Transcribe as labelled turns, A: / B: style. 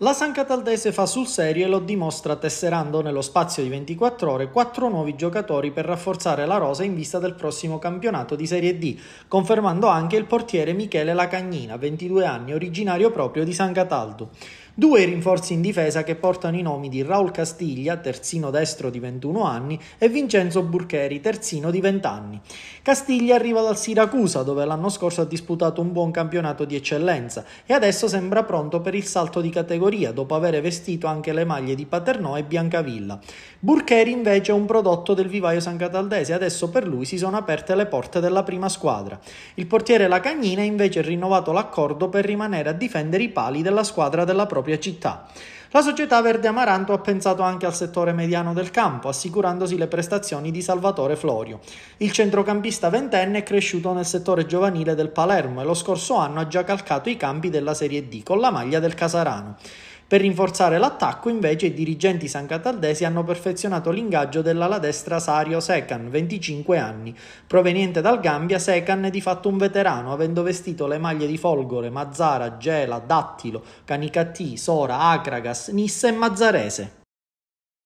A: La San Cataldese fa sul serio e lo dimostra tesserando nello spazio di 24 ore quattro nuovi giocatori per rafforzare la rosa in vista del prossimo campionato di Serie D, confermando anche il portiere Michele Lacagnina, 22 anni, originario proprio di San Cataldo. Due rinforzi in difesa che portano i nomi di Raul Castiglia, terzino destro di 21 anni, e Vincenzo Burcheri, terzino di 20 anni. Castiglia arriva dal Siracusa, dove l'anno scorso ha disputato un buon campionato di eccellenza, e adesso sembra pronto per il salto di categoria, dopo aver vestito anche le maglie di Paternò e Biancavilla. Burcheri invece è un prodotto del vivaio San Cataldese, adesso per lui si sono aperte le porte della prima squadra. Il portiere Lacagnina invece ha rinnovato l'accordo per rimanere a difendere i pali della squadra della propria propria città. La società Verde Amaranto ha pensato anche al settore mediano del campo, assicurandosi le prestazioni di Salvatore Florio. Il centrocampista ventenne è cresciuto nel settore giovanile del Palermo e lo scorso anno ha già calcato i campi della Serie D con la maglia del Casarano. Per rinforzare l'attacco, invece, i dirigenti sancataldesi hanno perfezionato l'ingaggio dell'ala destra Sario Secan, 25 anni. Proveniente dal Gambia, Secan è di fatto un veterano, avendo vestito le maglie di Folgore, Mazzara, Gela, Dattilo, Canicattì, Sora, Acragas, Nissa e Mazzarese.